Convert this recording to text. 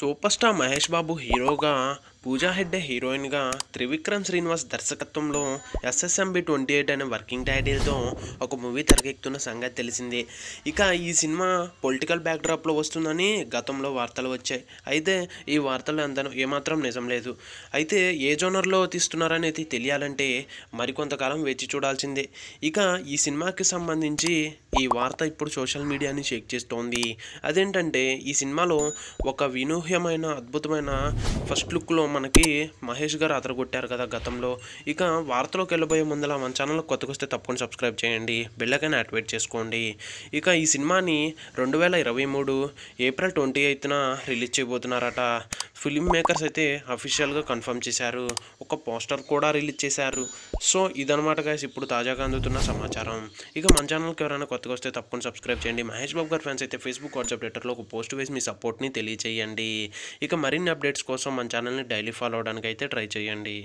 super star Mahesh Babu हीरोगा పూజా హెడ్డే హీరోయిన్గా త్రివిక్రమ్ శ్రీనివాస్ దర్శకత్వంలో ఎస్ఎస్ఎంబి ట్వంటీ ఎయిట్ అనే వర్కింగ్ టైటిల్తో ఒక మూవీ తెరకెక్కుతున్న సంగతి తెలిసిందే ఇక ఈ సినిమా పొలిటికల్ బ్యాక్డ్రాప్లో వస్తుందని గతంలో వార్తలు వచ్చాయి అయితే ఈ వార్తలు అంత ఏమాత్రం నిజం లేదు అయితే ఏ జోనర్లో తీస్తున్నారనేది తెలియాలంటే మరికొంతకాలం వేచి చూడాల్సిందే ఇక ఈ సినిమాకి సంబంధించి ఈ వార్త ఇప్పుడు సోషల్ మీడియాని షేక్ చేస్తోంది అదేంటంటే ఈ సినిమాలో ఒక వినూహ్యమైన అద్భుతమైన ఫస్ట్ లుక్లో మనకి మహేష్ గారు అదరగొట్టారు కదా గతంలో ఇక వార్తలోకి వెళ్ళబోయే ముందర మన ఛానల్ కొత్తగా వస్తే తప్పకుండా సబ్స్క్రైబ్ చేయండి బెల్లకైనా యాక్టివేట్ చేసుకోండి ఇక ఈ సినిమాని రెండు వేల ఇరవై మూడు ఏప్రిల్ ట్వంటీ ఎయిత్న రిలీజ్ చేయబోతున్నారట ఫిలిం మేకర్స్ అయితే అఫీషియల్గా కన్ఫర్మ్ చేశారు ఒక పోస్టర్ కూడా రిలీజ్ చేశారు సో ఇదనమాట గాయస్ ఇప్పుడు తాజాగా అందుతున్న సమాచారం ఇక మన ఛానల్కి ఎవరైనా కొత్తగా వస్తే తప్పకుండా సబ్స్క్రైబ్ చేయండి మహేష్ బాబు గారి ఫ్యాన్స్ అయితే ఫేస్బుక్ వాట్సాప్ ట్విట్టర్లో ఒక పోస్ట్ వేసి మీ సపోర్ట్ని తెలియచేయండి ఇక మరిన్ని అప్డేట్స్ కోసం మన ఛానల్ని డైలీ ఫాలో అవడానికి అయితే ట్రై చేయండి